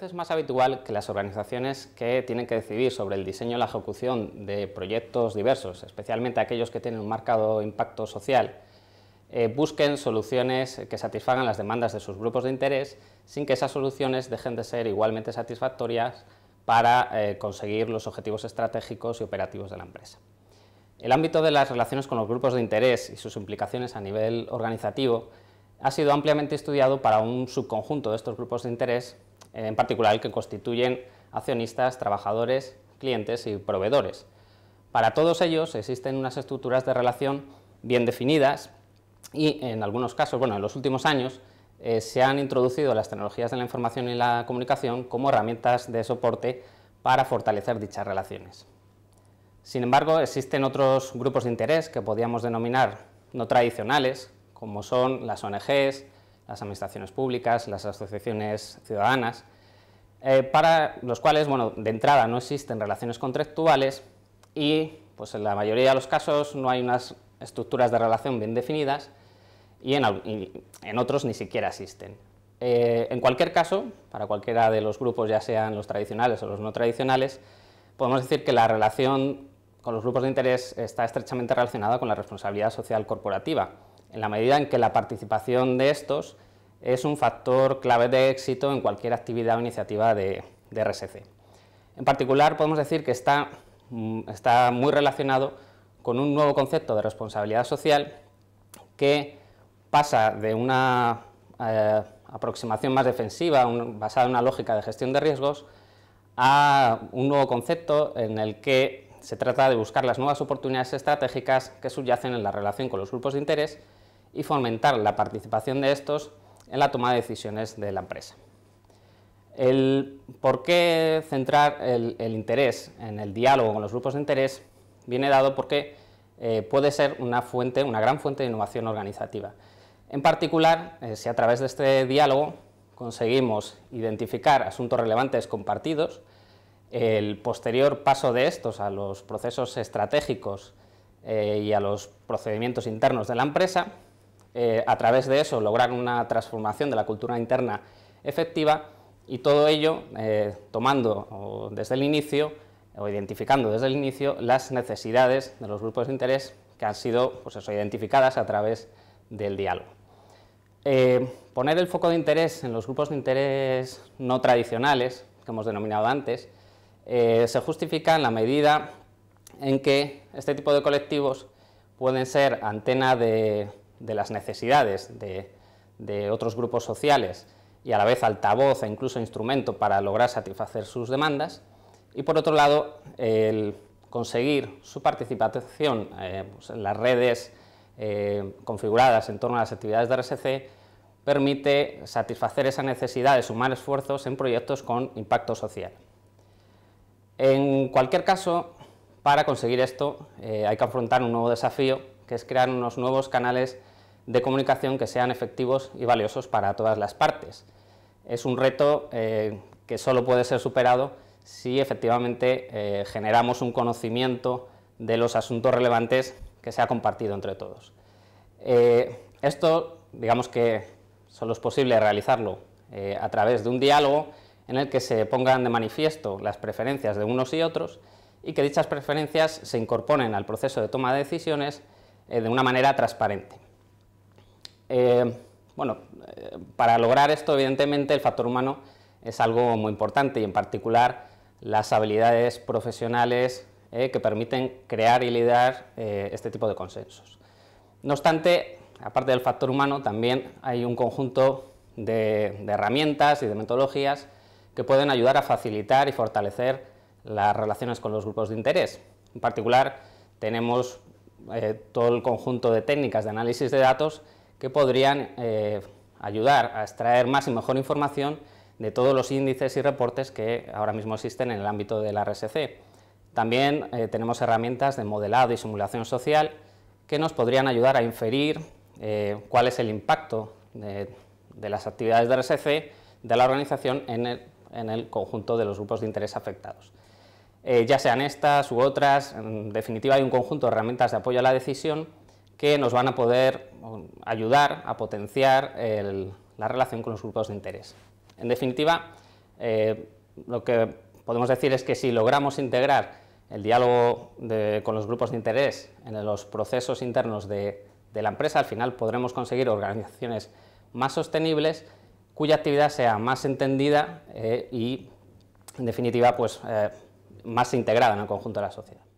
es más habitual que las organizaciones que tienen que decidir sobre el diseño y la ejecución de proyectos diversos, especialmente aquellos que tienen un marcado impacto social, eh, busquen soluciones que satisfagan las demandas de sus grupos de interés sin que esas soluciones dejen de ser igualmente satisfactorias para eh, conseguir los objetivos estratégicos y operativos de la empresa. El ámbito de las relaciones con los grupos de interés y sus implicaciones a nivel organizativo ha sido ampliamente estudiado para un subconjunto de estos grupos de interés en particular el que constituyen accionistas, trabajadores, clientes y proveedores. Para todos ellos existen unas estructuras de relación bien definidas y en algunos casos, bueno, en los últimos años eh, se han introducido las tecnologías de la información y la comunicación como herramientas de soporte para fortalecer dichas relaciones. Sin embargo, existen otros grupos de interés que podríamos denominar no tradicionales, como son las ONGs, las administraciones públicas, las asociaciones ciudadanas, eh, para los cuales, de entrada no existen relaciones contractuales y, pues en la mayoría de los casos, no hay unas estructuras de relación bien definidas y en, otros ni siquiera existen. Eh, en cualquier caso, para cualquiera de los grupos, ya sean los tradicionales o los no tradicionales, podemos decir que la relación con los grupos de interés está estrechamente relacionada con la responsabilidad social corporativa, en la medida en que la participación de estos es un factor clave de éxito en cualquier actividad o iniciativa de, RSC. En particular, podemos decir que mm, está, muy relacionado con un nuevo concepto de responsabilidad social que pasa de una eh, aproximación más defensiva, basada en una lógica de gestión de riesgos, a un nuevo concepto en el que se trata de buscar las nuevas oportunidades estratégicas que subyacen en la relación con los grupos de interés y fomentar la participación de estos en la toma de decisiones de la empresa. El por qué centrar el, interés en el diálogo con los grupos de interés viene dado porque eh, puede ser una fuente, una gran fuente de innovación organizativa. En particular, eh, si a través de este diálogo conseguimos identificar asuntos relevantes compartidos, el posterior paso de estos a los procesos estratégicos eh, y a los procedimientos internos de la empresa eh, a través de eso lograr una transformación de la cultura interna efectiva y todo ello eh, tomando desde el inicio o identificando desde el inicio las necesidades de los grupos de interés que han sido pues identificadas a través del diálogo. Eh, poner el foco de interés en los grupos de interés no tradicionales, que hemos denominado antes, se justifica en la medida en que este tipo de colectivos pueden ser antena de de las necesidades de, otros grupos sociales y a la vez altavoz e incluso instrumento para lograr satisfacer sus demandas, y por otro lado, el conseguir su participación eh, pues, en las redes eh, configuradas en torno a las actividades de RSC permite satisfacer esa necesidad de sumar esfuerzos en proyectos con impacto social. En cualquier caso, para conseguir esto eh, hay que afrontar un nuevo desafío, que es crear unos nuevos canales de comunicación que sean efectivos y valiosos para todas las partes. Es un reto eh, que solo puede ser superado si efectivamente eh, generamos un conocimiento de los asuntos relevantes que se ha compartido entre todos. Eh, esto, digamos que solo es posible realizarlo a través de un diálogo en el que se pongan de manifiesto las preferencias de unos y otros y que dichas preferencias se incorporen al proceso de toma de decisiones de una manera transparente. Eh, bueno, eh, para lograr esto, evidentemente, el factor humano es algo muy importante y en particular las habilidades profesionales eh, que permiten crear y liderar este tipo de consensos. No obstante, aparte del factor humano, también hay un conjunto de, herramientas y de metodologías que pueden ayudar a facilitar y fortalecer las relaciones con los grupos de interés. En particular, tenemos todo el conjunto de técnicas de análisis de datos que podrían eh, ayudar a extraer más y mejor información de todos los índices y reportes que ahora mismo existen en el ámbito del RSC. También eh, tenemos herramientas de modelado y simulación social que nos podrían ayudar a inferir eh, cuál es el impacto de, las actividades de RSC de la organización en el, conjunto de los grupos de interés afectados. ya sean estas u otras, en definitiva hay un conjunto de herramientas de apoyo a la decisión que nos van a poder um, ayudar a potenciar la relación con los grupos de interés. En definitiva, eh, lo que podemos decir es que si logramos integrar el diálogo con los grupos de interés en los procesos internos de, la empresa, al final podremos conseguir organizaciones más sostenibles cuya actividad sea más entendida eh, y, en definitiva, pues, eh, más integrada en el conjunto de la sociedad.